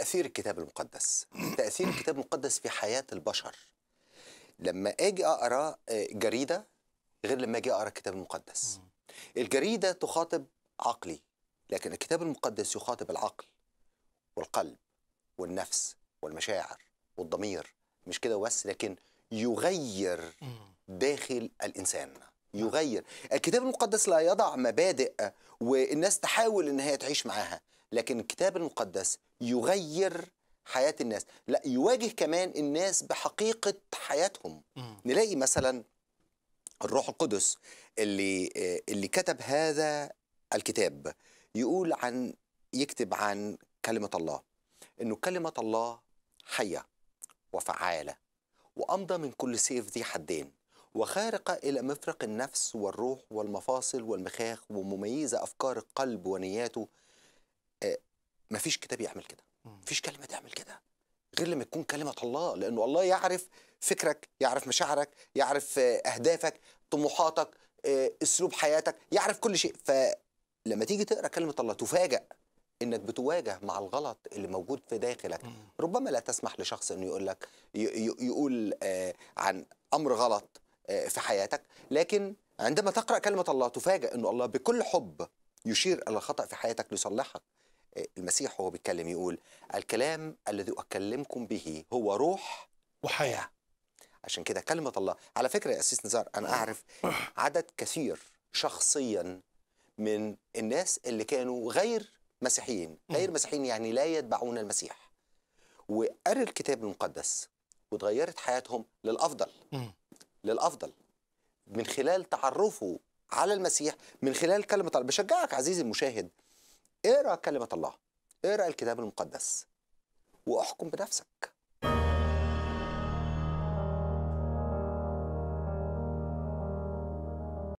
تأثير الكتاب المقدس تأثير الكتاب المقدس في حياة البشر لما أجي أقرأ آه، جريدة غير لما أجي أقرأ الكتاب المقدس الجريدة تخاطب عقلي لكن الكتاب المقدس يخاطب العقل والقلب والنفس والمشاعر والضمير مش كده بس لكن يغير داخل الإنسان يغير الكتاب المقدس لا يضع مبادئ آه، والناس تحاول ان هي تعيش معاها لكن الكتاب المقدس يغير حياة الناس لا يواجه كمان الناس بحقيقة حياتهم نلاقي مثلا الروح القدس اللي آه، اللي كتب هذا الكتاب يقول عن يكتب عن كلمة الله إنه كلمة الله حية وفعالة وأمضى من كل سيف ذي حدين وخارقة إلى مفرق النفس والروح والمفاصل والمخاخ ومميزة أفكار القلب ونياته آه، ما فيش كتاب يعمل كده ما فيش كلمه تعمل كده غير لما تكون كلمه الله لانه الله يعرف فكرك يعرف مشاعرك يعرف آه، اهدافك طموحاتك آه، اسلوب حياتك يعرف كل شيء فلما تيجي تقرا كلمه الله تفاجئ انك بتواجه مع الغلط اللي موجود في داخلك ربما لا تسمح لشخص انه يقول لك يقول عن امر غلط في حياتك لكن عندما تقرا كلمه الله تفاجئ انه الله بكل حب يشير الى الخطا في حياتك ليصلحك المسيح وهو بيتكلم يقول الكلام الذي أكلمكم به هو روح وحياة عشان كده كلمة الله على فكرة يا أسيس نزار أنا أعرف عدد كثير شخصيا من الناس اللي كانوا غير مسيحيين غير مسيحيين يعني لا يتبعون المسيح وقرأ الكتاب المقدس وتغيرت حياتهم للأفضل للأفضل من خلال تعرفه على المسيح من خلال كلمة الله بشجعك عزيزي المشاهد اقرا كلمه الله اقرا الكتاب المقدس واحكم بنفسك